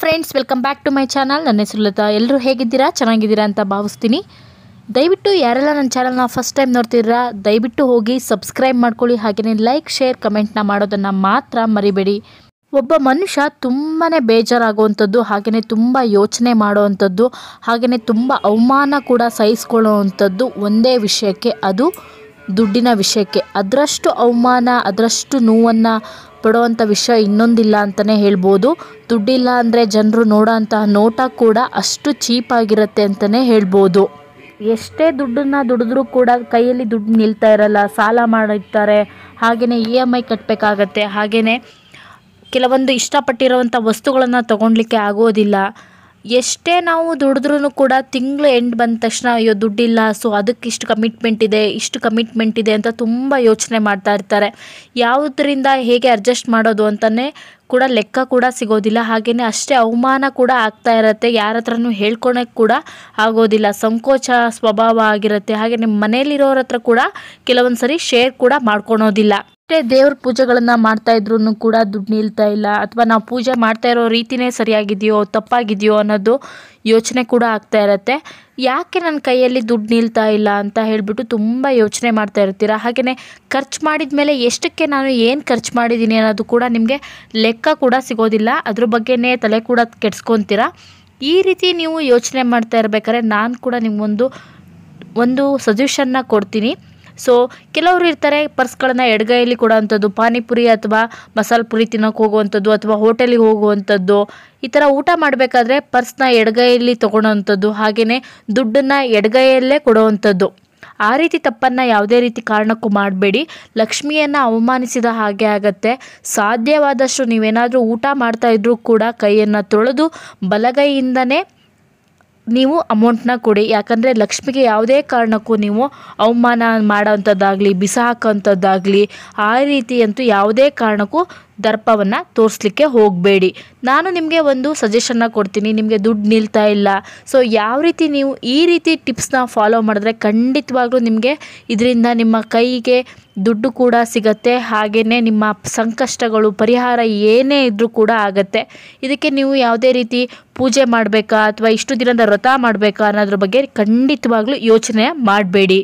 friends welcome back to my channel ನನ್ನ ಹೆಸರು ಲತಾ ಎಲ್ಲರೂ ಹೇಗಿದ್ದೀರಾ ಚೆನ್ನಾಗಿದ್ದೀರಾ ಅಂತ ಭಾವಿಸ್ತೀನಿ ದಯವಿಟ್ಟು ಯಾರೆಲ್ಲ ನನ್ನ ಚಾನಲ್ನ ಫಸ್ಟ್ ಟೈಮ್ ನೋಡ್ತಿದ್ದೀರಾ ದಯವಿಟ್ಟು ಹೋಗಿ ಸಬ್ಸ್ಕ್ರೈಬ್ ಮಾಡ್ಕೊಳ್ಳಿ ಹಾಗೆಯೇ ಲೈಕ್ ಶೇರ್ ಕಮೆಂಟ್ನ ಮಾಡೋದನ್ನು ಮಾತ್ರ ಮರಿಬೇಡಿ ಒಬ್ಬ ಮನುಷ್ಯ ತುಂಬಾ ಬೇಜಾರಾಗುವಂಥದ್ದು ಹಾಗೆಯೇ ತುಂಬ ಯೋಚನೆ ಮಾಡುವಂಥದ್ದು ಹಾಗೆಯೇ ತುಂಬ ಅವಮಾನ ಕೂಡ ಸಹಿಸ್ಕೊಳ್ಳೋವಂಥದ್ದು ಒಂದೇ ವಿಷಯಕ್ಕೆ ಅದು ದುಡ್ಡಿನ ವಿಷಯಕ್ಕೆ ಅದರಷ್ಟು ಅವಮಾನ ಅದರಷ್ಟು ನೋವನ್ನು ಪಡುವಂಥ ವಿಷಯ ಇನ್ನೊಂದಿಲ್ಲ ಅಂತಲೇ ಹೇಳ್ಬೋದು ದುಡ್ಡಿಲ್ಲ ಅಂದರೆ ಜನರು ನೋಡೋ ನೋಟ ಕೂಡ ಅಷ್ಟು ಚೀಪಾಗಿರುತ್ತೆ ಅಂತಲೇ ಹೇಳ್ಬೋದು ಎಷ್ಟೇ ದುಡ್ಡನ್ನು ದುಡಿದ್ರೂ ಕೂಡ ಕೈಯಲ್ಲಿ ದುಡ್ಡು ನಿಲ್ತಾ ಇರಲ್ಲ ಸಾಲ ಮಾಡಿರ್ತಾರೆ ಹಾಗೆಯೇ ಇ ಎಮ್ ಐ ಕಟ್ಟಬೇಕಾಗತ್ತೆ ಹಾಗೆಯೇ ಕೆಲವೊಂದು ಇಷ್ಟಪಟ್ಟಿರೋವಂಥ ವಸ್ತುಗಳನ್ನು ತೊಗೊಳ್ಲಿಕ್ಕೆ ಆಗೋದಿಲ್ಲ ಎಷ್ಟೇ ನಾವು ದುಡಿದ್ರೂ ಕೂಡ ತಿಂಗಳು ಎಂಡ್ ಬಂದ ತಕ್ಷಣ ಅಯ್ಯೋ ದುಡ್ಡಿಲ್ಲ ಸೊ ಅದಕ್ಕೆ ಇಷ್ಟು ಕಮಿಟ್ಮೆಂಟ್ ಇದೆ ಇಷ್ಟು ಕಮಿಟ್ಮೆಂಟ್ ಇದೆ ಅಂತ ತುಂಬ ಯೋಚನೆ ಮಾಡ್ತಾ ಇರ್ತಾರೆ ಯಾವುದರಿಂದ ಹೇಗೆ ಅಡ್ಜಸ್ಟ್ ಮಾಡೋದು ಅಂತಲೇ ಕೂಡ ಲೆಕ್ಕ ಕೂಡ ಸಿಗೋದಿಲ್ಲ ಹಾಗೆಯೇ ಅಷ್ಟೇ ಅವಮಾನ ಕೂಡ ಆಗ್ತಾ ಇರುತ್ತೆ ಯಾರ ಹತ್ರನೂ ಹೇಳ್ಕೊಳಕ್ಕೆ ಕೂಡ ಆಗೋದಿಲ್ಲ ಸಂಕೋಚ ಸ್ವಭಾವ ಆಗಿರುತ್ತೆ ಹಾಗೆಯೇ ಮನೇಲಿರೋರ ಹತ್ರ ಕೂಡ ಕೆಲವೊಂದು ಸರಿ ಶೇರ್ ಕೂಡ ಮಾಡ್ಕೊಳೋದಿಲ್ಲ ಎಷ್ಟೇ ದೇವ್ರ ಪೂಜೆಗಳನ್ನು ಮಾಡ್ತಾ ಇದ್ರು ಕೂಡ ದುಡ್ಡು ನಿಲ್ತಾ ಇಲ್ಲ ಅಥವಾ ನಾವು ಪೂಜೆ ಮಾಡ್ತಾ ಇರೋ ರೀತಿನೇ ಸರಿಯಾಗಿದೆಯೋ ತಪ್ಪಾಗಿದೆಯೋ ಅನ್ನೋದು ಯೋಚನೆ ಕೂಡ ಆಗ್ತಾ ಇರತ್ತೆ ಯಾಕೆ ನನ್ನ ಕೈಯಲ್ಲಿ ದುಡ್ಡು ನಿಲ್ತಾ ಇಲ್ಲ ಅಂತ ಹೇಳಿಬಿಟ್ಟು ತುಂಬ ಯೋಚನೆ ಮಾಡ್ತಾ ಇರ್ತೀರ ಹಾಗೆಯೇ ಖರ್ಚು ಮಾಡಿದ ಮೇಲೆ ಎಷ್ಟಕ್ಕೆ ನಾನು ಏನು ಖರ್ಚು ಮಾಡಿದ್ದೀನಿ ಅನ್ನೋದು ಕೂಡ ನಿಮಗೆ ಲೆಕ್ಕ ಕೂಡ ಸಿಗೋದಿಲ್ಲ ಅದ್ರ ಬಗ್ಗೆನೇ ತಲೆ ಕೂಡ ಕೆಡ್ಸ್ಕೊತೀರ ಈ ರೀತಿ ನೀವು ಯೋಚನೆ ಮಾಡ್ತಾ ಇರಬೇಕಾದ್ರೆ ನಾನು ಕೂಡ ನಿಮಗೊಂದು ಒಂದು ಸಜೆಷನ್ನ ಕೊಡ್ತೀನಿ ಸೊ ಕೆಲವರು ಇರ್ತಾರೆ ಪರ್ಸ್ಗಳನ್ನ ಎಡಗೈಯಲ್ಲಿ ಕೊಡೋವಂಥದ್ದು ಪಾನಿಪುರಿ ಅಥವಾ ಮಸಾಲೆ ಪುರಿ ತಿನ್ನೋಕೆ ಹೋಗುವಂಥದ್ದು ಅಥವಾ ಹೋಟೆಲಿಗೆ ಹೋಗುವಂಥದ್ದು ಈ ಥರ ಊಟ ಮಾಡಬೇಕಾದ್ರೆ ಪರ್ಸ್ನ ಎಡಗೈಯಲ್ಲಿ ಅಂಥದ್ದು ಹಾಗೆಯೇ ದುಡ್ಡನ್ನು ಎಡಗೈಯಲ್ಲೇ ಕೊಡೋವಂಥದ್ದು ಆ ರೀತಿ ತಪ್ಪನ್ನು ಯಾವುದೇ ರೀತಿ ಕಾರಣಕ್ಕೂ ಮಾಡಬೇಡಿ ಲಕ್ಷ್ಮಿಯನ್ನು ಅವಮಾನಿಸಿದ ಹಾಗೆ ಆಗತ್ತೆ ಸಾಧ್ಯವಾದಷ್ಟು ನೀವೇನಾದರೂ ಊಟ ಮಾಡ್ತಾ ಇದ್ರೂ ಕೂಡ ಕೈಯನ್ನು ತೊಳೆದು ಬಲಗೈಯಿಂದನೇ ನೀವು ಅಮೌಂಟ್ನ ಕೊಡಿ ಯಾಕಂದರೆ ಲಕ್ಷ್ಮಿಗೆ ಯಾವುದೇ ಕಾರಣಕ್ಕೂ ನೀವು ಅವಮಾನ ಬಿಸಾಕೋ ಬಿಸಾಕೋಂಥದ್ದಾಗಲಿ ಆ ರೀತಿ ಯಾವುದೇ ಕಾರಣಕ್ಕೂ ದರ್ಪವನ್ನು ತೋರಿಸ್ಲಿಕ್ಕೆ ಹೋಗಬೇಡಿ ನಾನು ನಿಮಗೆ ಒಂದು ಸಜೆಷನ್ನ ಕೊಡ್ತೀನಿ ನಿಮಗೆ ದುಡ್ಡು ನಿಲ್ತಾ ಇಲ್ಲ ಸೊ ಯಾವ ರೀತಿ ನೀವು ಈ ರೀತಿ ಟಿಪ್ಸ್ನ ಫಾಲೋ ಮಾಡಿದ್ರೆ ಖಂಡಿತವಾಗ್ಲೂ ನಿಮಗೆ ಇದರಿಂದ ನಿಮ್ಮ ಕೈಗೆ ದುಡ್ಡು ಕೂಡ ಸಿಗತ್ತೆ ಹಾಗೆಯೇ ನಿಮ್ಮ ಸಂಕಷ್ಟಗಳು ಪರಿಹಾರ ಏನೇ ಇದ್ದರೂ ಕೂಡ ಆಗತ್ತೆ ಇದಕ್ಕೆ ನೀವು ಯಾವುದೇ ರೀತಿ ಪೂಜೆ ಮಾಡಬೇಕಾ ಅಥವಾ ಇಷ್ಟು ದಿನದ ವ್ರತ ಮಾಡಬೇಕಾ ಅನ್ನೋದ್ರ ಬಗ್ಗೆ ಖಂಡಿತವಾಗ್ಲೂ ಯೋಚನೆ ಮಾಡಬೇಡಿ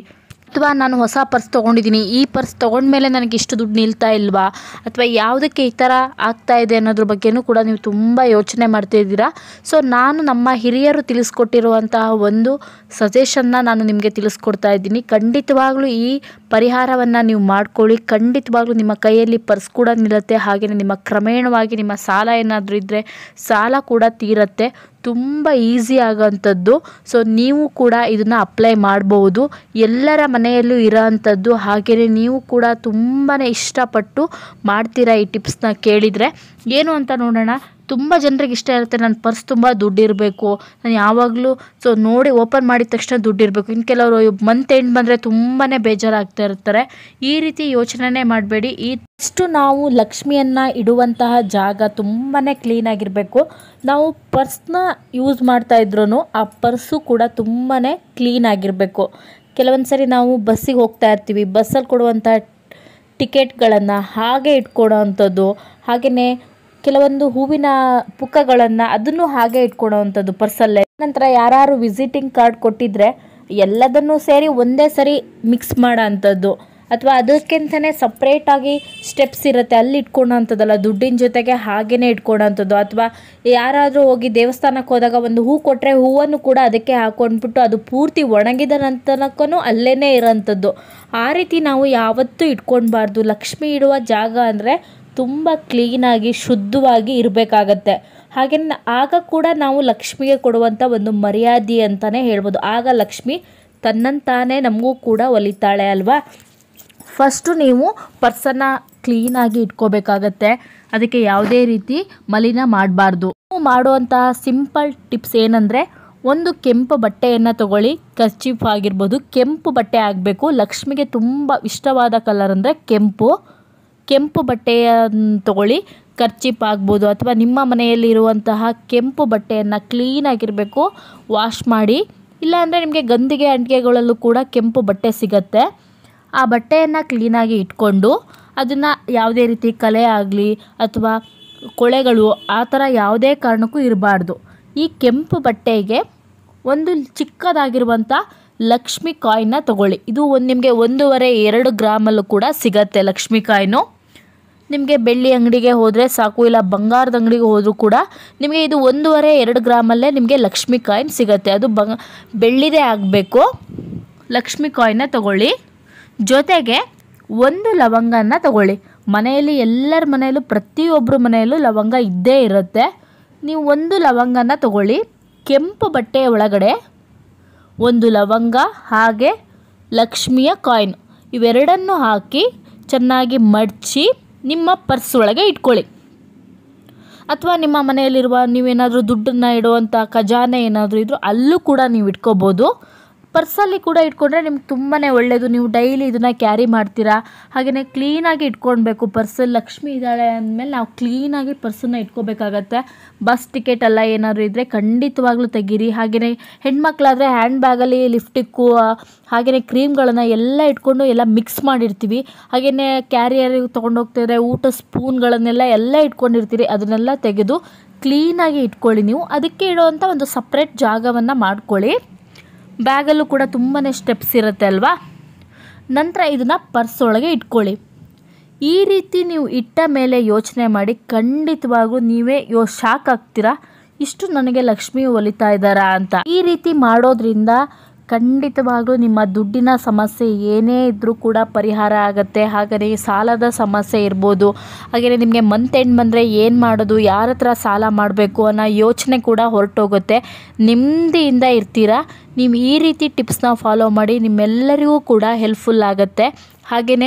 ಅಥವಾ ನಾನು ಹೊಸ ಪರ್ಸ್ ತೊಗೊಂಡಿದ್ದೀನಿ ಈ ಪರ್ಸ್ ತೊಗೊಂಡ್ಮೇಲೆ ನನಗೆ ಇಷ್ಟು ದುಡ್ಡು ನಿಲ್ತಾ ಇಲ್ವಾ ಅಥವಾ ಯಾವುದಕ್ಕೆ ಈ ಥರ ಆಗ್ತಾ ಇದೆ ಅನ್ನೋದ್ರ ಬಗ್ಗೆಯೂ ಕೂಡ ನೀವು ತುಂಬ ಯೋಚನೆ ಮಾಡ್ತಿದ್ದೀರಾ ಸೊ ನಾನು ನಮ್ಮ ಹಿರಿಯರು ತಿಳಿಸ್ಕೊಟ್ಟಿರುವಂತಹ ಒಂದು ಸಜೆಷನ್ನ ನಾನು ನಿಮಗೆ ತಿಳಿಸ್ಕೊಡ್ತಾ ಇದ್ದೀನಿ ಖಂಡಿತವಾಗ್ಲೂ ಈ ಪರಿಹಾರವನ್ನು ನೀವು ಮಾಡ್ಕೊಳ್ಳಿ ಖಂಡಿತವಾಗ್ಲೂ ನಿಮ್ಮ ಕೈಯಲ್ಲಿ ಪರ್ಸ್ ಕೂಡ ನಿಲ್ಲುತ್ತೆ ಹಾಗೆಯೇ ನಿಮ್ಮ ಕ್ರಮೇಣವಾಗಿ ನಿಮ್ಮ ಸಾಲ ಏನಾದರೂ ಇದ್ದರೆ ಸಾಲ ಕೂಡ ತೀರತ್ತೆ ತುಂಬ ಈಸಿ ಆಗೋಂಥದ್ದು ಸೊ ನೀವು ಕೂಡ ಇದನ್ನು ಅಪ್ಲೈ ಮಾಡ್ಬೋದು ಎಲ್ಲರ ಮನೆಯಲ್ಲೂ ಇರೋ ಅಂಥದ್ದು ಹಾಗೆಯೇ ನೀವು ಕೂಡ ತುಂಬಾ ಇಷ್ಟಪಟ್ಟು ಮಾಡ್ತೀರಾ ಈ ಟಿಪ್ಸ್ನ ಕೇಳಿದರೆ ಏನು ಅಂತ ನೋಡೋಣ ತುಂಬ ಜನರಿಗೆ ಇಷ್ಟ ಇರುತ್ತೆ ನನ್ನ ಪರ್ಸ್ ತುಂಬ ದುಡ್ಡಿರಬೇಕು ನಾನು ಯಾವಾಗಲೂ ಸೊ ನೋಡಿ ಓಪನ್ ಮಾಡಿದ ತಕ್ಷಣ ದುಡ್ಡಿರಬೇಕು ಇನ್ನು ಕೆಲವರು ಮಂತ್ ಎಂಡ್ ಬಂದರೆ ತುಂಬಾ ಬೇಜಾರಾಗ್ತಾ ಇರ್ತಾರೆ ಈ ರೀತಿ ಯೋಚನೆ ಮಾಡಬೇಡಿ ಈ ಫಸ್ಟು ನಾವು ಲಕ್ಷ್ಮಿಯನ್ನು ಇಡುವಂತಹ ಜಾಗ ತುಂಬಾ ಕ್ಲೀನಾಗಿರಬೇಕು ನಾವು ಪರ್ಸ್ನ ಯೂಸ್ ಮಾಡ್ತಾ ಇದ್ರೂ ಆ ಪರ್ಸು ಕೂಡ ತುಂಬಾ ಕ್ಲೀನಾಗಿರಬೇಕು ಕೆಲವೊಂದು ಸರಿ ನಾವು ಬಸ್ಸಿಗೆ ಹೋಗ್ತಾ ಇರ್ತೀವಿ ಬಸ್ಸಲ್ಲಿ ಕೊಡುವಂಥ ಟಿಕೆಟ್ಗಳನ್ನು ಹಾಗೆ ಇಟ್ಕೊಳೋ ಅಂಥದ್ದು ಹಾಗೆಯೇ ಕೆಲವೊಂದು ಹೂವಿನ ಪುಕ್ಕಗಳನ್ನು ಅದನ್ನು ಹಾಗೆ ಇಟ್ಕೊಳೋ ಅಂಥದ್ದು ಪರ್ಸಲ್ಲೇ ನಂತರ ಯಾರು ವಿಸಿಟಿಂಗ್ ಕಾರ್ಡ್ ಕೊಟ್ಟಿದ್ರೆ ಎಲ್ಲದನ್ನೂ ಸೇರಿ ಒಂದೇ ಸರಿ ಮಿಕ್ಸ್ ಮಾಡೋ ಅಂಥದ್ದು ಅಥವಾ ಅದಕ್ಕಿಂತಲೇ ಸಪ್ರೇಟಾಗಿ ಸ್ಟೆಪ್ಸ್ ಇರುತ್ತೆ ಅಲ್ಲಿ ಇಟ್ಕೊಳ್ಳೋಂಥದ್ದಲ್ಲ ದುಡ್ಡಿನ ಜೊತೆಗೆ ಹಾಗೇ ಇಟ್ಕೊಳ್ಳೋಂಥದ್ದು ಅಥವಾ ಯಾರಾದರೂ ಹೋಗಿ ದೇವಸ್ಥಾನಕ್ಕೆ ಹೋದಾಗ ಒಂದು ಹೂ ಕೊಟ್ಟರೆ ಹೂವನ್ನು ಕೂಡ ಅದಕ್ಕೆ ಹಾಕೊಂಡ್ಬಿಟ್ಟು ಅದು ಪೂರ್ತಿ ಒಣಗಿದ ನಂತರಕ್ಕೂ ಅಲ್ಲೇ ಇರೋಂಥದ್ದು ಆ ರೀತಿ ನಾವು ಯಾವತ್ತೂ ಇಟ್ಕೊಳ್ಬಾರ್ದು ಲಕ್ಷ್ಮಿ ಇಡುವ ಜಾಗ ಅಂದರೆ ತುಂಬ ಕ್ಲೀನಾಗಿ ಶುದ್ಧವಾಗಿ ಇರಬೇಕಾಗತ್ತೆ ಹಾಗೆ ಆಗ ಕೂಡ ನಾವು ಲಕ್ಷ್ಮಿಗೆ ಕೊಡುವಂಥ ಒಂದು ಮರ್ಯಾದೆ ಅಂತಲೇ ಹೇಳ್ಬೋದು ಆಗ ಲಕ್ಷ್ಮಿ ತನ್ನಂತಾನೇ ನಮಗೂ ಕೂಡ ಒಲಿತಾಳೆ ಅಲ್ವಾ ಫಸ್ಟು ನೀವು ಪರ್ಸನ್ನ ಕ್ಲೀನಾಗಿ ಇಟ್ಕೋಬೇಕಾಗತ್ತೆ ಅದಕ್ಕೆ ಯಾವುದೇ ರೀತಿ ಮಲಿನ ಮಾಡಬಾರ್ದು ನೀವು ಮಾಡುವಂತಹ ಸಿಂಪಲ್ ಟಿಪ್ಸ್ ಏನಂದರೆ ಒಂದು ಕೆಂಪು ಬಟ್ಟೆಯನ್ನು ತಗೊಳ್ಳಿ ಕಚ್ಚಿಪ್ ಆಗಿರ್ಬೋದು ಕೆಂಪು ಬಟ್ಟೆ ಆಗಬೇಕು ಲಕ್ಷ್ಮಿಗೆ ತುಂಬ ಇಷ್ಟವಾದ ಕಲರ್ ಅಂದರೆ ಕೆಂಪು ಕೆಂಪು ಬಟ್ಟೆಯ ತಗೊಳ್ಳಿ ಕರ್ಚಿಪ್ ಆಗ್ಬೋದು ಅಥವಾ ನಿಮ್ಮ ಮನೆಯಲ್ಲಿರುವಂತಹ ಕೆಂಪು ಬಟ್ಟೆಯನ್ನು ಕ್ಲೀನಾಗಿರಬೇಕು ವಾಶ್ ಮಾಡಿ ಇಲ್ಲಾಂದರೆ ನಿಮಗೆ ಗಂದಿಗೆ ಅಂಟಿಗೆಗಳಲ್ಲೂ ಕೂಡ ಕೆಂಪು ಬಟ್ಟೆ ಸಿಗತ್ತೆ ಆ ಬಟ್ಟೆಯನ್ನು ಕ್ಲೀನಾಗಿ ಇಟ್ಕೊಂಡು ಅದನ್ನು ಯಾವುದೇ ರೀತಿ ಕಲೆ ಆಗಲಿ ಅಥವಾ ಕೊಳೆಗಳು ಆ ಥರ ಯಾವುದೇ ಕಾರಣಕ್ಕೂ ಇರಬಾರ್ದು ಈ ಕೆಂಪು ಬಟ್ಟೆಗೆ ಒಂದು ಚಿಕ್ಕದಾಗಿರುವಂಥ ಲಕ್ಷ್ಮಿ ಕಾಯಿನ ತಗೊಳ್ಳಿ ಇದು ಒಂದು ನಿಮಗೆ ಒಂದೂವರೆ ಎರಡು ಗ್ರಾಮಲ್ಲೂ ಕೂಡ ಸಿಗತ್ತೆ ಲಕ್ಷ್ಮೀ ಕಾಯಿನು ನಿಮಗೆ ಬೆಳ್ಳಿ ಅಂಗಡಿಗೆ ಹೋದರೆ ಸಾಕು ಇಲ್ಲ ಬಂಗಾರದ ಅಂಗಡಿಗೆ ಹೋದರೂ ಕೂಡ ನಿಮಗೆ ಇದು ಒಂದೂವರೆ ಎರಡು ಗ್ರಾಮಲ್ಲೇ ನಿಮಗೆ ಲಕ್ಷ್ಮಿ ಕಾಯಿನ್ ಸಿಗತ್ತೆ ಅದು ಬಂಗ ಬೆಳ್ಳಿದೇ ಆಗಬೇಕು ಲಕ್ಷ್ಮಿ ಕಾಯಿನ ತಗೊಳ್ಳಿ ಜೊತೆಗೆ ಒಂದು ಲವಂಗನ ತಗೊಳ್ಳಿ ಮನೆಯಲ್ಲಿ ಎಲ್ಲರ ಮನೆಯಲ್ಲೂ ಪ್ರತಿಯೊಬ್ಬರ ಮನೆಯಲ್ಲೂ ಲವಂಗ ಇದ್ದೇ ಇರುತ್ತೆ ನೀವು ಒಂದು ಲವಂಗನ ತಗೊಳ್ಳಿ ಕೆಂಪು ಬಟ್ಟೆಯ ಒಳಗಡೆ ಒಂದು ಲವಂಗ ಹಾಗೆ ಲಕ್ಷ್ಮಿಯ ಕಾಯಿನ್ ಇವೆರಡನ್ನು ಹಾಕಿ ಚೆನ್ನಾಗಿ ಮಡಚಿ ನಿಮ್ಮ ಪರ್ಸ್ ಒಳಗೆ ಇಟ್ಕೊಳ್ಳಿ ಅಥವಾ ನಿಮ್ಮ ಮನೆಯಲ್ಲಿರುವ ನೀವೇನಾದರೂ ದುಡ್ಡನ್ನು ಇಡುವಂಥ ಖಜಾನೆ ಏನಾದರೂ ಇದ್ದರೂ ಅಲ್ಲೂ ಕೂಡ ನೀವು ಇಟ್ಕೋಬೋದು ಪರ್ಸಲ್ಲಿ ಕೂಡ ಇಟ್ಕೊಂಡ್ರೆ ನಿಮ್ಗೆ ತುಂಬಾ ಒಳ್ಳೆಯದು ನೀವು ಡೈಲಿ ಇದನ್ನು ಕ್ಯಾರಿ ಮಾಡ್ತೀರಾ ಹಾಗೆಯೇ ಕ್ಲೀನಾಗಿ ಇಟ್ಕೊಳ್ಬೇಕು ಪರ್ಸಲ್ಲಿ ಲಕ್ಷ್ಮಿ ಇದ್ದಾಳೆ ಅಂದಮೇಲೆ ನಾವು ಕ್ಲೀನಾಗಿ ಪರ್ಸನ್ನ ಇಟ್ಕೋಬೇಕಾಗತ್ತೆ ಬಸ್ ಟಿಕೆಟ್ ಎಲ್ಲ ಏನಾದರೂ ಇದ್ದರೆ ಖಂಡಿತವಾಗ್ಲೂ ತೆಗೀರಿ ಹಾಗೆಯೇ ಹೆಣ್ಮಕ್ಳಾದರೆ ಹ್ಯಾಂಡ್ ಬ್ಯಾಗಲ್ಲಿ ಲಿಫ್ಟಿಕ್ಕು ಹಾಗೆಯೇ ಕ್ರೀಮ್ಗಳನ್ನು ಎಲ್ಲ ಇಟ್ಕೊಂಡು ಎಲ್ಲ ಮಿಕ್ಸ್ ಮಾಡಿರ್ತೀವಿ ಹಾಗೆಯೇ ಕ್ಯಾರಿಯರಿಗೆ ತೊಗೊಂಡೋಗ್ತಿದ್ರೆ ಊಟ ಸ್ಪೂನ್ಗಳನ್ನೆಲ್ಲ ಎಲ್ಲ ಇಟ್ಕೊಂಡಿರ್ತೀರಿ ಅದನ್ನೆಲ್ಲ ತೆಗೆದು ಕ್ಲೀನಾಗಿ ಇಟ್ಕೊಳ್ಳಿ ನೀವು ಅದಕ್ಕೆ ಇಡೋವಂಥ ಒಂದು ಸಪ್ರೇಟ್ ಜಾಗವನ್ನು ಮಾಡ್ಕೊಳ್ಳಿ ಬ್ಯಾಗಲ್ಲೂ ಕೂಡ ತುಂಬಾ ಸ್ಟೆಪ್ಸ್ ಇರುತ್ತೆ ಅಲ್ವಾ ನಂತರ ಇದನ್ನು ಪರ್ಸ್ ಒಳಗೆ ಇಟ್ಕೊಳ್ಳಿ ಈ ರೀತಿ ನೀವು ಇಟ್ಟ ಮೇಲೆ ಯೋಚನೆ ಮಾಡಿ ಖಂಡಿತವಾಗೂ ನೀವೇ ಯೋ ಶಾಕ್ ಆಗ್ತೀರಾ ಇಷ್ಟು ನನಗೆ ಲಕ್ಷ್ಮಿ ಒಲಿತಾ ಇದ್ದಾರಾ ಅಂತ ಈ ರೀತಿ ಮಾಡೋದ್ರಿಂದ ಖಂಡಿತವಾಗ್ಲೂ ನಿಮ್ಮ ದುಡ್ಡಿನ ಸಮಸ್ಯೆ ಏನೇ ಇದ್ದರೂ ಕೂಡ ಪರಿಹಾರ ಆಗುತ್ತೆ ಹಾಗೆಯೇ ಸಾಲದ ಸಮಸ್ಯೆ ಇರ್ಬೋದು ಹಾಗೆಯೇ ನಿಮಗೆ ಮಂತ್ ಎಂಡ್ ಬಂದರೆ ಏನು ಮಾಡೋದು ಯಾರ ಹತ್ರ ಸಾಲ ಮಾಡಬೇಕು ಅನ್ನೋ ಯೋಚನೆ ಕೂಡ ಹೊರಟೋಗುತ್ತೆ ನೆಮ್ಮದಿಯಿಂದ ಇರ್ತೀರಾ ನೀವು ಈ ರೀತಿ ಟಿಪ್ಸ್ನ ಫಾಲೋ ಮಾಡಿ ನಿಮ್ಮೆಲ್ಲರಿಗೂ ಕೂಡ ಹೆಲ್ಪ್ಫುಲ್ ಆಗುತ್ತೆ ಹಾಗೆಯೇ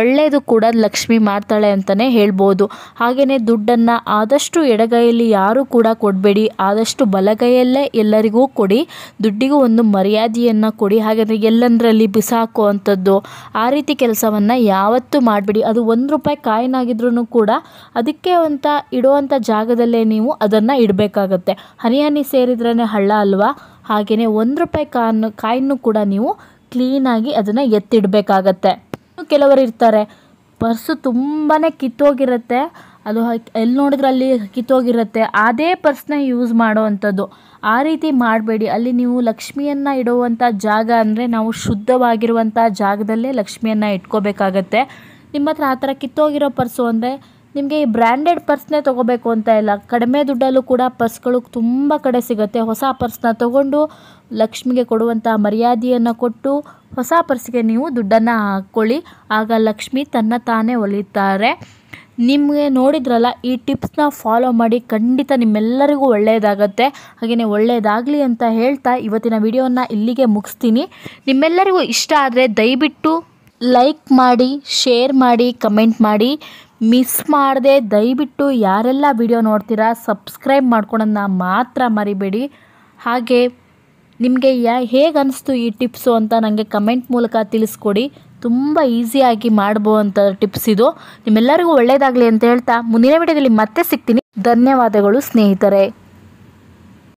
ಒಳ್ಳೆಯದು ಕೂಡ ಲಕ್ಷ್ಮಿ ಮಾಡ್ತಾಳೆ ಅಂತಲೇ ಹೇಳ್ಬೋದು ಹಾಗೆಯೇ ದುಡ್ಡನ್ನು ಆದಷ್ಟು ಎಡಗೈಯಲ್ಲಿ ಯಾರೂ ಕೂಡ ಕೊಡಬೇಡಿ ಆದಷ್ಟು ಬಲಗೈಯಲ್ಲೇ ಎಲ್ಲರಿಗೂ ಕೊಡಿ ದುಡ್ಡಿಗೂ ಒಂದು ಮರ್ಯಾದೆಯನ್ನು ಕೊಡಿ ಹಾಗೆಯೇ ಎಲ್ಲಂದರಲ್ಲಿ ಬಿಸಾಕುವಂಥದ್ದು ಆ ರೀತಿ ಕೆಲಸವನ್ನು ಯಾವತ್ತೂ ಮಾಡಬೇಡಿ ಅದು ಒಂದು ರೂಪಾಯಿ ಕಾಯಿನಾಗಿದ್ರೂ ಕೂಡ ಅದಕ್ಕೆ ಅಂತ ಇಡುವಂಥ ಜಾಗದಲ್ಲೇ ನೀವು ಅದನ್ನು ಇಡಬೇಕಾಗತ್ತೆ ಹನಿ ಹನಿ ಸೇರಿದ್ರೇ ಹಳ್ಳ ಅಲ್ವಾ ಹಾಗೆಯೇ ಒಂದು ರೂಪಾಯಿ ಕಾನ್ ಕಾಯಿನೂ ಕೂಡ ನೀವು ಕ್ಲೀನಾಗಿ ಅದನ್ನು ಎತ್ತಿಡಬೇಕಾಗತ್ತೆ ಕೆಲವರು ಇರ್ತಾರೆ ಪರ್ಸು ತುಂಬಾ ಕಿತ್ತೋಗಿರುತ್ತೆ ಅದು ಎಲ್ಲಿ ನೋಡಿದ್ರೆ ಅಲ್ಲಿ ಕಿತ್ತೋಗಿರುತ್ತೆ ಅದೇ ಪರ್ಸ್ನ ಯೂಸ್ ಮಾಡೋ ಅಂಥದ್ದು ಆ ರೀತಿ ಮಾಡಬೇಡಿ ಅಲ್ಲಿ ನೀವು ಲಕ್ಷ್ಮಿಯನ್ನು ಇಡುವಂಥ ಜಾಗ ಅಂದರೆ ನಾವು ಶುದ್ಧವಾಗಿರುವಂಥ ಜಾಗದಲ್ಲೇ ಲಕ್ಷ್ಮಿಯನ್ನು ಇಟ್ಕೋಬೇಕಾಗತ್ತೆ ನಿಮ್ಮ ಹತ್ರ ಆ ಥರ ಕಿತ್ತೋಗಿರೋ ಪರ್ಸು ಅಂದರೆ ನಿಮಗೆ ಈ ಬ್ರ್ಯಾಂಡೆಡ್ ಪರ್ಸ್ನೇ ತೊಗೋಬೇಕು ಅಂತ ಇಲ್ಲ ಕಡಿಮೆ ದುಡ್ಡಲ್ಲೂ ಕೂಡ ಪರ್ಸ್ಗಳು ತುಂಬ ಕಡೆ ಸಿಗುತ್ತೆ ಹೊಸ ಪರ್ಸ್ನ ತೊಗೊಂಡು ಲಕ್ಷ್ಮಿಗೆ ಕೊಡುವಂಥ ಮರ್ಯಾದೆಯನ್ನು ಕೊಟ್ಟು ಹೊಸ ಪರ್ಸ್ಗೆ ನೀವು ದುಡ್ಡನ್ನು ಹಾಕ್ಕೊಳ್ಳಿ ಆಗ ಲಕ್ಷ್ಮಿ ತನ್ನ ತಾನೇ ಒಲಿತಾರೆ ನಿಮಗೆ ನೋಡಿದ್ರಲ್ಲ ಈ ಟಿಪ್ಸ್ನ ಫಾಲೋ ಮಾಡಿ ಖಂಡಿತ ನಿಮ್ಮೆಲ್ಲರಿಗೂ ಒಳ್ಳೆಯದಾಗತ್ತೆ ಹಾಗೆಯೇ ಒಳ್ಳೆಯದಾಗಲಿ ಅಂತ ಹೇಳ್ತಾ ಇವತ್ತಿನ ವಿಡಿಯೋನ ಇಲ್ಲಿಗೆ ಮುಗಿಸ್ತೀನಿ ನಿಮ್ಮೆಲ್ಲರಿಗೂ ಇಷ್ಟ ಆದರೆ ದಯವಿಟ್ಟು ಲೈಕ್ ಮಾಡಿ ಶೇರ್ ಮಾಡಿ ಕಮೆಂಟ್ ಮಾಡಿ ಮಿಸ್ ಮಾಡದೆ ದಯವಿಟ್ಟು ಯಾರೆಲ್ಲ ವಿಡಿಯೋ ನೋಡ್ತೀರಾ ಸಬ್ಸ್ಕ್ರೈಬ್ ಮಾಡ್ಕೊಳನ್ನ ಮಾತ್ರ ಮರಿಬೇಡಿ ಹಾಗೆ ನಿಮಗೆ ಯಾ ಹೇಗೆ ಅನ್ನಿಸ್ತು ಈ ಟಿಪ್ಸು ಅಂತ ನನಗೆ ಕಮೆಂಟ್ ಮೂಲಕ ತಿಳಿಸ್ಕೊಡಿ ತುಂಬ ಈಸಿಯಾಗಿ ಮಾಡ್ಬೋವಂಥ ಟಿಪ್ಸ್ ಇದು ನಿಮ್ಮೆಲ್ಲರಿಗೂ ಒಳ್ಳೆಯದಾಗಲಿ ಅಂತ ಹೇಳ್ತಾ ಮುಂದಿನ ವಿಡಿಯೋದಲ್ಲಿ ಮತ್ತೆ ಸಿಗ್ತೀನಿ ಧನ್ಯವಾದಗಳು ಸ್ನೇಹಿತರೆ